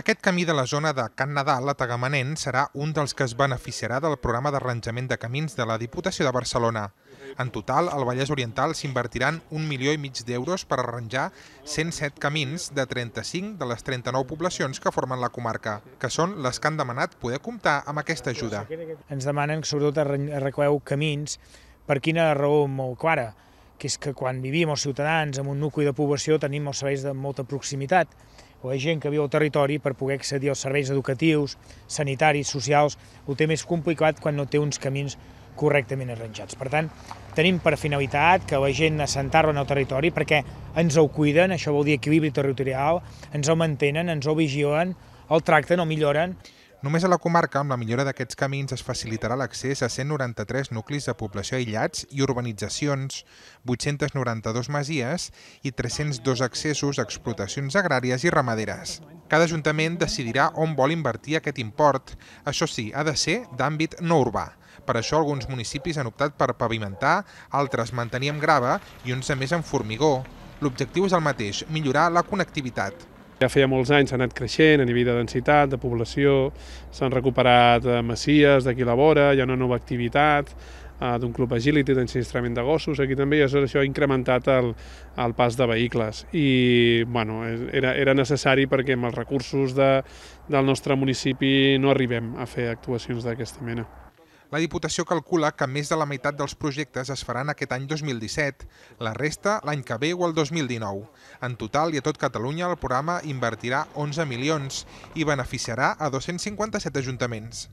Aquest camí de la zona de Can Nadal a Tagamanent serà un dels que es beneficiarà del programa d'arranjament de camins de la Diputació de Barcelona. En total, al Vallès Oriental s'invertiran un milió i mig d'euros per arranjar 107 camins de 35 de les 39 poblacions que formen la comarca, que són les que han demanat poder comptar amb aquesta ajuda. Ens demanen que sobretot arregleu camins per quina raó molt clara, que és que quan vivim els ciutadans en un nucli de població tenim els serveis de molta proximitat o la gent que viu al territori per poder accedir als serveis educatius, sanitaris, socials, ho té més complicat quan no té uns camins correctament arranjats. Per tant, tenim per finalitat que la gent assentar-la en el territori perquè ens ho cuiden, això vol dir equilibri territorial, ens ho mantenen, ens ho vigilen, el tracten, o milloren. Només a la comarca, amb la millora d'aquests camins, es facilitarà l'accés a 193 nuclis de població aïllats i urbanitzacions, 892 masies i 302 accessos a explotacions agràries i ramaderes. Cada ajuntament decidirà on vol invertir aquest import. Això sí, ha de ser d'àmbit no urbà. Per això alguns municipis han optat per pavimentar, altres mantenir amb grava i uns a més amb formigó. L'objectiu és el mateix, millorar la connectivitat. Ja feia molts anys s'ha anat creixent a nivell de densitat, de població, s'han recuperat eh, masies d'aquí la vora, hi ha una nova activitat, eh, d'un club agility, d'ensinistrament de gossos, aquí també, i això ha incrementat el, el pas de vehicles. I, bueno, era, era necessari perquè amb els recursos de, del nostre municipi no arribem a fer actuacions d'aquesta mena. La Diputació calcula que més de la meitat dels projectes es faran aquest any 2017, la resta l'any que ve o el 2019. En total i a tot Catalunya el programa invertirà 11 milions i beneficiarà a 257 ajuntaments.